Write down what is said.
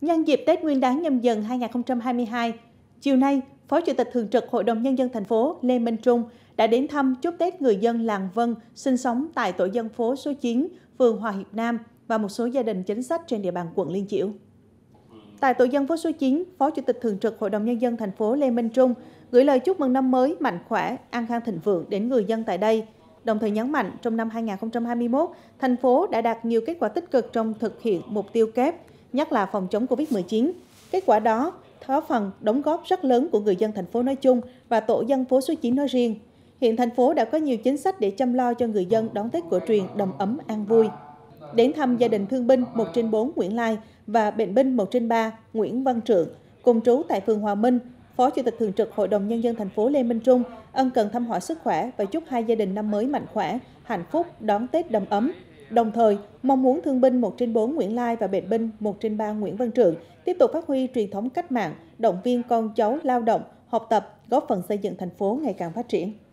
Nhân dịp Tết Nguyên đán nhâm dần 2022, chiều nay, Phó Chủ tịch Thường trực Hội đồng Nhân dân thành phố Lê Minh Trung đã đến thăm chúc Tết người dân làng Vân sinh sống tại tổ dân phố số 9, phường Hòa Hiệp Nam và một số gia đình chính sách trên địa bàn quận Liên Chiểu. Tại tổ dân phố số 9, Phó Chủ tịch Thường trực Hội đồng Nhân dân thành phố Lê Minh Trung gửi lời chúc mừng năm mới mạnh khỏe, an khang thịnh vượng đến người dân tại đây, đồng thời nhấn mạnh trong năm 2021, thành phố đã đạt nhiều kết quả tích cực trong thực hiện mục tiêu kép – nhất là phòng chống Covid-19. Kết quả đó thó phần đóng góp rất lớn của người dân thành phố nói chung và tổ dân phố số 9 nói riêng. Hiện thành phố đã có nhiều chính sách để chăm lo cho người dân đón Tết cổ truyền đầm ấm an vui. Đến thăm gia đình thương binh 1 trên 4 Nguyễn Lai và bệnh binh 1 trên 3 Nguyễn Văn Trượng, cùng trú tại phường Hòa Minh, Phó Chủ tịch Thường trực Hội đồng Nhân dân thành phố Lê Minh Trung ân cần thăm hỏi sức khỏe và chúc hai gia đình năm mới mạnh khỏe, hạnh phúc, đón Tết đầm ấm, Đồng thời, mong muốn thương binh 1 trên 4 Nguyễn Lai và bệnh binh 1 trên 3 Nguyễn Văn Trượng tiếp tục phát huy truyền thống cách mạng, động viên con cháu lao động, học tập, góp phần xây dựng thành phố ngày càng phát triển.